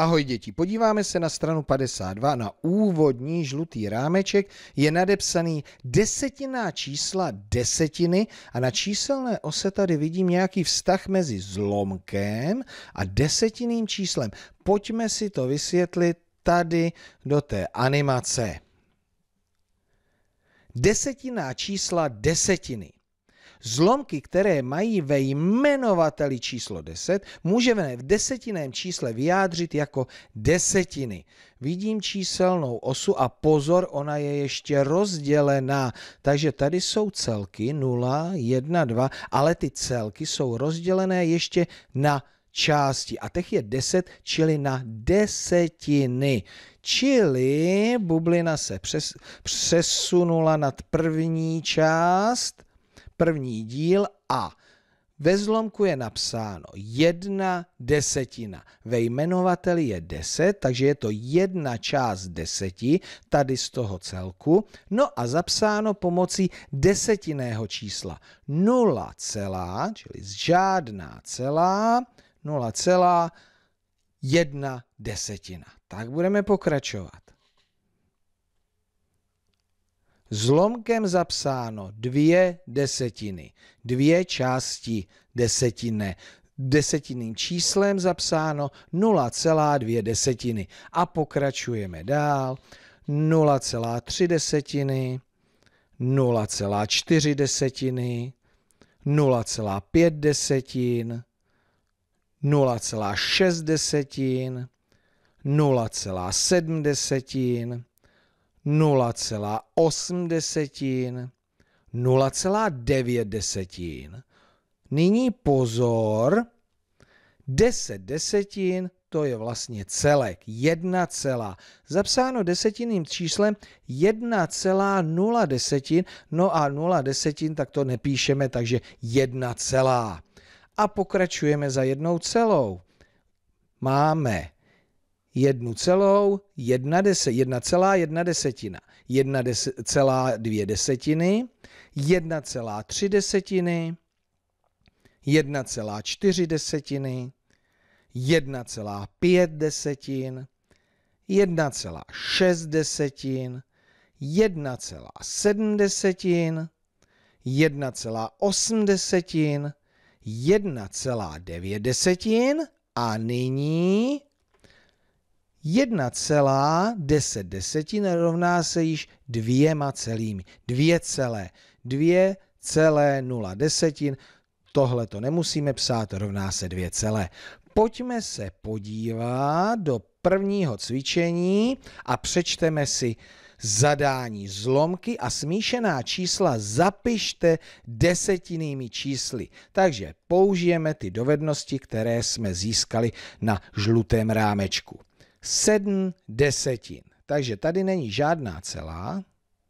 Ahoj děti, podíváme se na stranu 52 na úvodní žlutý rámeček. Je nadepsaný desetinná čísla desetiny a na číselné ose tady vidím nějaký vztah mezi zlomkem a desetinným číslem. Pojďme si to vysvětlit tady do té animace. Desetinná čísla desetiny. Zlomky, které mají ve jmenovateli číslo 10, můžeme v desetinném čísle vyjádřit jako desetiny. Vidím číselnou osu a pozor, ona je ještě rozdělená. Takže tady jsou celky 0, 1, 2, ale ty celky jsou rozdělené ještě na části. A těch je 10, čili na desetiny. Čili bublina se přes, přesunula nad první část první díl a ve zlomku je napsáno jedna desetina. Ve jmenovateli je deset, takže je to jedna část deseti, tady z toho celku. No a zapsáno pomocí desetinného čísla. nula celá, čili žádná celá, nula celá, jedna desetina. Tak budeme pokračovat zlomkem zapsáno dvě desetiny, dvě části desetinné, desetinným číslem zapsáno 0,2 desetiny. A pokračujeme dál. 0,3 desetiny, 0,4 desetiny, 0,5 desetin, 0,6 desetin, 0,7 desetin, 0,8 desetin, 0,9 desetin. Nyní pozor, 10 desetin, to je vlastně celek, 1 celá. Zapsáno desetinným číslem 1,0 desetin, no a 0 desetin, tak to nepíšeme, takže 1 celá. A pokračujeme za jednou celou. Máme jednu celou, jedna, deset, jedna celá jedna desetina, jedna des, celá dvě desetiny, jedna celá tři desetiny, jedna celá čtyři desetiny, jedna celá pět desetin, jedna celá šest desetin, jedna celá sedm desetin, jedna celá osm desetin, jedna celá devět desetin a nyní 1,10 desetin rovná se již dvěma celými. dvě celé. dvě celé nula desetin. Tohle to nemusíme psát, rovná se dvě celé. Pojďme se podívat do prvního cvičení a přečteme si zadání zlomky a smíšená čísla zapište desetinnými čísly. Takže použijeme ty dovednosti, které jsme získali na žlutém rámečku. 7 desetin. Takže tady není žádná celá,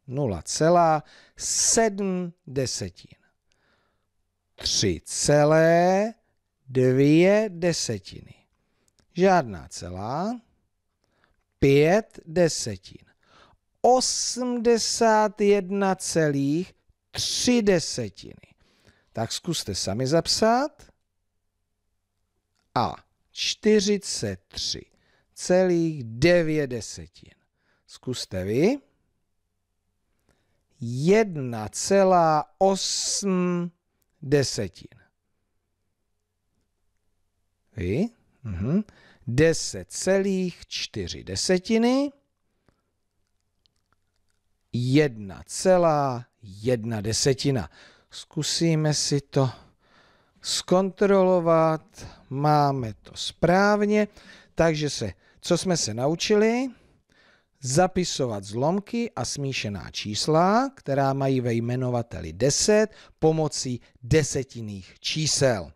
0,7 desetin. 3,2 desetiny. Žádná celá, 5 desetin. 81,3 desetiny. Tak zkuste sami zapsat. A 43 1,9 desetin. Zkuste vy. 1,8 desetin. Vy? Mhm. 10,4 desetiny. 1,1 desetina. Zkusíme si to zkontrolovat. Máme to správně, takže se co jsme se naučili? Zapisovat zlomky a smíšená čísla, která mají ve jmenovateli 10 pomocí desetinných čísel.